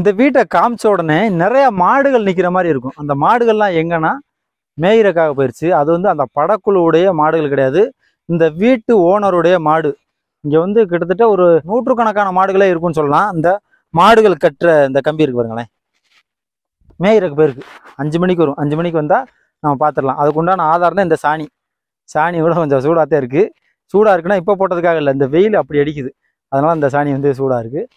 இந்த வீட்டை காமிச்ச உடனே நிறைய மாடுகள் நிற்கிற மாதிரி இருக்கும் அந்த மாடுகள்லாம் எங்கன்னா மேயிறக்காக போயிடுச்சு அது வந்து அந்த படக்குழுவுடைய மாடுகள் கிடையாது இந்த வீட்டு ஓனருடைய மாடு இங்கே வந்து கிட்டத்தட்ட ஒரு நூற்றுக்கணக்கான மாடுகளே இருக்குன்னு சொல்லலாம் இந்த மாடுகள் கட்டுற இந்த கம்பி இருக்கு பாருங்களேன் மேயிறக்கு போயிருக்கு அஞ்சு மணிக்கு வரும் அஞ்சு மணிக்கு வந்தால் நம்ம பார்த்துடலாம் அதுக்கு உண்டான ஆதாரம் இந்த சாணி சாணி கூட கொஞ்சம் சூடாக தான் இருக்குது சூடாக இருக்குன்னா இப்போ போட்டதுக்காக இல்லை இந்த வெயில் அப்படி அடிக்குது அதனால் அந்த சாணி வந்து சூடாக இருக்குது